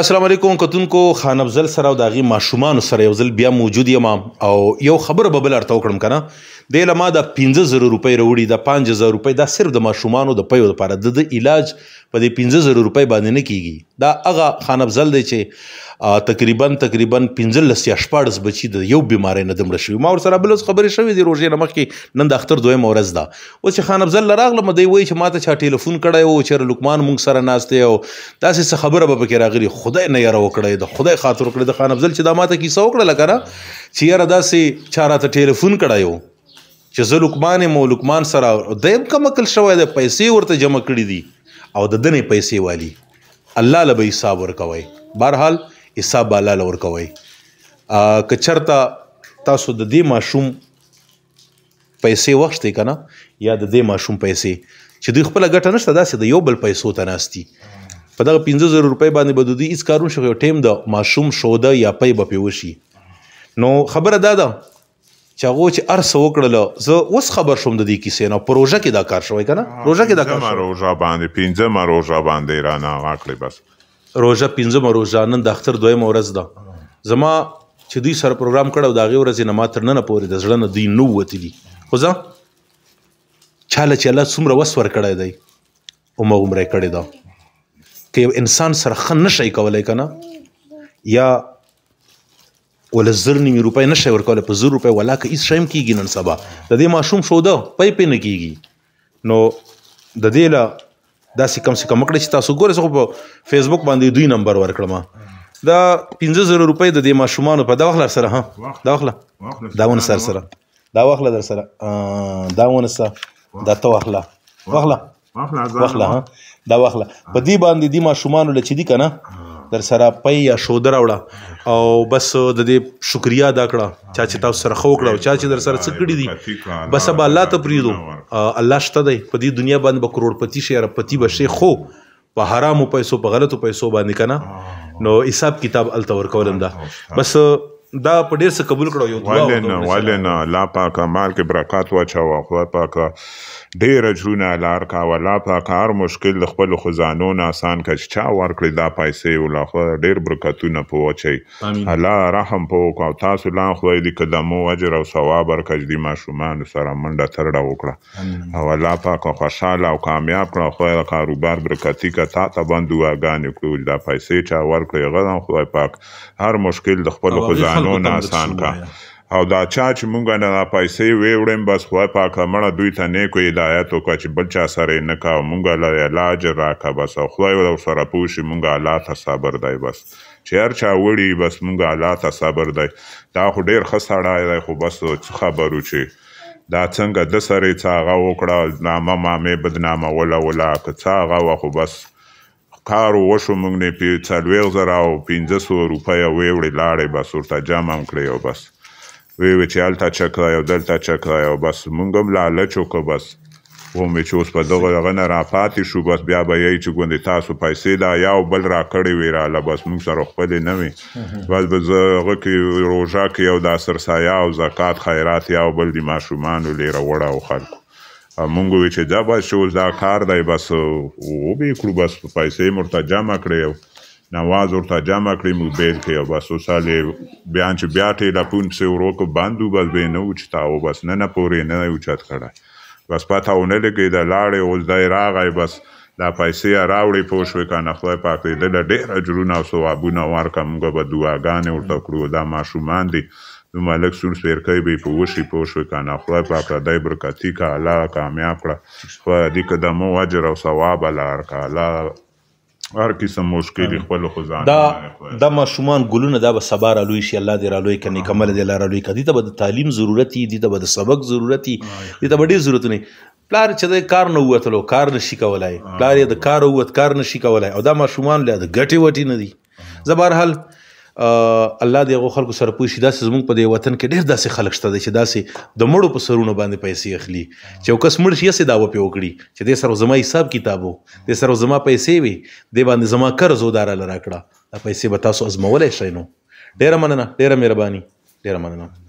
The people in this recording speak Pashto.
السلام علیکم کتونکو خان افضل سره او داغي ماشومان سره یو ځل بیا موجود یم او یو خبر به بل ارته وکړم کنه د لما د 15000 روپۍ وروړي د 5000 روپۍ دا صرف د ماشومانو د پيو لپاره د علاج په د 15000 روپۍ باندې نه کیږي دا هغه خانبزل دی چې تقریبا تقریبا 15 یا 14 بچي د یو بیماری نه دمړ شوی ما ور سره بل خبرې شوې د روزې نه مخکې نن د اختر دویم ورځ ده اوس چې خانبزل راغلم دی وای چې ماته چا ټلیفون کړی او چې لوکمان مونږ سره ناشته او تاسې خبره به پکې راغلی خدای نه یاره وکړي د خدای خاطر وکړي د خانبزل چې دا ماته کیسه وکړه لکه چې یاره داسې چا راته ټلیفون کړی چې زه لقمان مو لقمان سره دیم کم عقل شوی د پیسې ورته جمع کړې دي او د دنې پیسې والی الله له به حساب ورکوي بهرحال حساب الله له ورکوي که چرته تاسو د دې ماشوم پیسې وښتې کنه یا د دې ماشوم پیسې چې دوی خپل ګټه نشته داسې د یو بل پیسو ته ناشتي په دغه 15000 روپۍ باندې بده دوی هیڅ کارون شوی ټیم د ماشوم شوده یا پي به پیوشي نو خبره ده ده چې هغه چې ارس وکړل زه اوس خبر شوم د دې کیسې نو پروژه کې دا کار شوی کنه روزه کې دا کار شوی روزه باندې پینځه ما روزه باندې را نه واکړې بس روزه پینځه ما روزه نن د اختر دویم ورځ ده زما چې دوی سره پروګرام کړو دا غي ورځ نه ماتر نه پورې د ځړنه دوی نو وتلی خو ځا چاله چې الله څومره وسور کړی دی او مغمره کړی دا که انسان سره خن نشي کولای کنه یا ول زر نیمه روپۍ نشي ورکول په زر روپۍ ولاکه هیڅ شیم کیږي نن سبا د دې ماشوم شو ده پې پې نه کیږي نو د دې له داسې کم سي کم کړی چې تاسو ګورئ خو په فیسبوک باندې دوی نمبر ورکړم دا 15000 روپۍ د دې ماشومان په دا وخت سره ها دا وخت دا ون سره سره دا وخت در سره دا ون سره دا تو وخت وخت واخله دا واخله په دې باندې د ما شومان ول چې دي کنه در سره پي یا شوده راوړه او بس د دې شکریا دا کړه چا چې تاسو سره خو کړه او چا چې در سره څه کړی دي بس به الله ته پریدو الله شته دی په دې دنیا باندې به کروڑپتی شي رپتی به شي خو په حرامو پیسو په غلطو پیسو باندې کنه نو حساب کتاب التور کولم دا بس دا په ډیر څه قبول کړو یو دعا ولې نه ولې نه لا پاکه مال کې برکات واچو خو پاکه ډیر اجرونه لار کا ولا پاکه هر مشکل د خپل خزانو نه آسان کچ چا ورکړي دا پیسې ولا خو ډیر برکتونه په وچی الله رحم په کو تاسو لا خو دې قدمو اجر او ثواب ورکړي دې ماشومان سره منډه ترډه وکړه او الله پاکه خوشاله او کامیاب کړه خو د کاروبار برکتی کا تا ته بندو اگانې کړو دا پیسې چا ورکړي غوړم خو پاک هر مشکل د خپل خزانو مسلمانانو آسان کا او دا چا چې مونږه نه پیسې ویوړم بس خو پاکه مړه دوی ته نیکو هدایت وکړه چې بل چا سره نه کا مونږه له علاج راکا بس او خدای ور سره پوښي مونږه الله ته صبر دی بس چې هر چا وړي بس مونږه الله ته صبر دی دا خو ډیر خسړای دی خو بس خبرو چې دا څنګه د سره څاغه وکړه نامه مامه بدنامه ولا ولا که څاغه وخو بس کار وشو موږ نه پی څلوېښت زره او پنځه سوه روپۍ ویوړې لاړې بس ورته جمع هم کړې او بس وی وی چې هلته چک را یو دلته چک را یو بس موږ هم لالچ وکړو بس ومې چې اوس په دغه هغه نه راپاتې شو بس بیا به یې چې ګوندې تاسو پیسې دا یا او بل راکړې وې راله بس موږ سره خپلې نه وې بس به زه هغه کې روژه کې یو دا سرسایه او زکات خیرات یا او بل د ماشومانو لېره وړه او خلکو مونږ وی چې دا بس شول دا کار دی بس او به کړو بس پیسې مرته جمع کړې نواز ورته جمع کړې مو بیل کې او بس اوساله بیان چې بیا ته د پون سه وروکو باندې بس به نه وچتا او بس نه نه پورې نه وچت کړه بس پته ونه لګې دا لاړې او ځای راغی بس دا پیسې راوړې پوه شوې کنه خدای پاک دې ډېر اجرونه او ثوابونه ورکړه موږ به دعاګانې ورته کړو دا ماشومان دي ملک سور سپیرکی به پوشی پوشوی کنه خدای پاک دای برکتی که الله کامیاب کړه خدای دې قدمو اجر او ثواب لار کړه الله هر قسم مشکل خپل خزانه دا دا ماشومان ګلونه دا به سبا را لوي شي الله دې را لوي کني کمل دې لار لوي کدي ته به تعلیم ضرورت دي ته به سبق ضرورت دي ته به ډېر ضرورت نه پلار چې د کار نه وته کار نشي کولای پلار یې د کار وته کار نشي کولای او دا ماشومان له د ګټي وټي نه دي زبرحال الله دې هغه خلکو سره پوه شي دا زموږ په دې وطن کې ډېر داسې خلک شته چې داسې د مړو په سرونو باندې پیسې اخلي چې یو کس مړ شي یې داوه پې وکړي چې دې سره زما حساب کتابو دې سره زما پیسې وي دې باندې زما قرض ودار لراکړه دا پیسې به تاسو ازمولای شئ نو ډیره مننه ډیره مهرباني ډیره مننه